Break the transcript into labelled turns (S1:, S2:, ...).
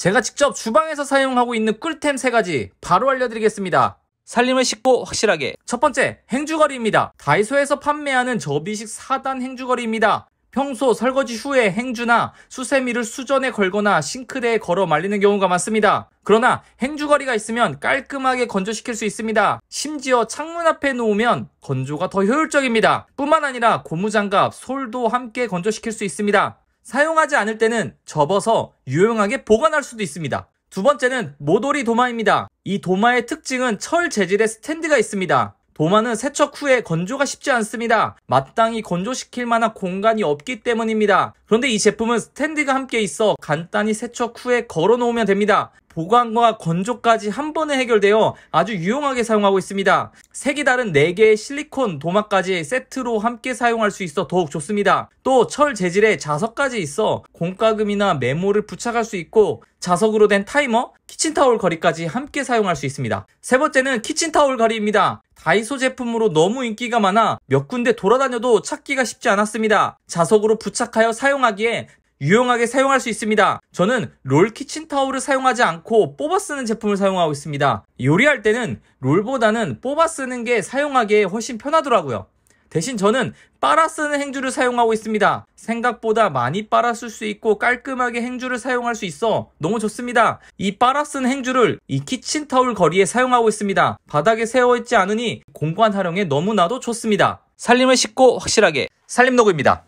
S1: 제가 직접 주방에서 사용하고 있는 꿀템 3가지 바로 알려드리겠습니다. 살림을 쉽고 확실하게 첫 번째, 행주거리입니다. 다이소에서 판매하는 저비식 4단 행주거리입니다. 평소 설거지 후에 행주나 수세미를 수전에 걸거나 싱크대에 걸어 말리는 경우가 많습니다. 그러나 행주거리가 있으면 깔끔하게 건조시킬 수 있습니다. 심지어 창문 앞에 놓으면 건조가 더 효율적입니다. 뿐만 아니라 고무장갑, 솔도 함께 건조시킬 수 있습니다. 사용하지 않을 때는 접어서 유용하게 보관할 수도 있습니다. 두 번째는 모돌이 도마입니다. 이 도마의 특징은 철 재질의 스탠드가 있습니다. 도마는 세척 후에 건조가 쉽지 않습니다. 마땅히 건조시킬 만한 공간이 없기 때문입니다. 그런데 이 제품은 스탠드가 함께 있어 간단히 세척 후에 걸어 놓으면 됩니다. 보관과 건조까지 한 번에 해결되어 아주 유용하게 사용하고 있습니다. 색이 다른 4개의 실리콘 도마까지 세트로 함께 사용할 수 있어 더욱 좋습니다. 또 철 재질의 자석까지 있어 공과금이나 메모를 부착할 수 있고 자석으로 된 타이머, 키친타올 거리까지 함께 사용할 수 있습니다. 세 번째는 키친타올 거리입니다. 다이소 제품으로 너무 인기가 많아 몇 군데 돌아다녀도 찾기가 쉽지 않았습니다. 자석으로 부착하여 사용하기에 유용하게 사용할 수 있습니다. 저는 롤 키친타올을 사용하지 않고 뽑아 쓰는 제품을 사용하고 있습니다. 요리할 때는 롤보다는 뽑아 쓰는 게 사용하기에 훨씬 편하더라고요. 대신 저는 빨아 쓰는 행주를 사용하고 있습니다. 생각보다 많이 빨아 쓸 수 있고 깔끔하게 행주를 사용할 수 있어 너무 좋습니다. 이 빨아 쓴 행주를 이 키친타올 거리에 사용하고 있습니다. 바닥에 세워있지 않으니 공간 활용에 너무나도 좋습니다. 살림을 쉽고 확실하게 살림녹음입니다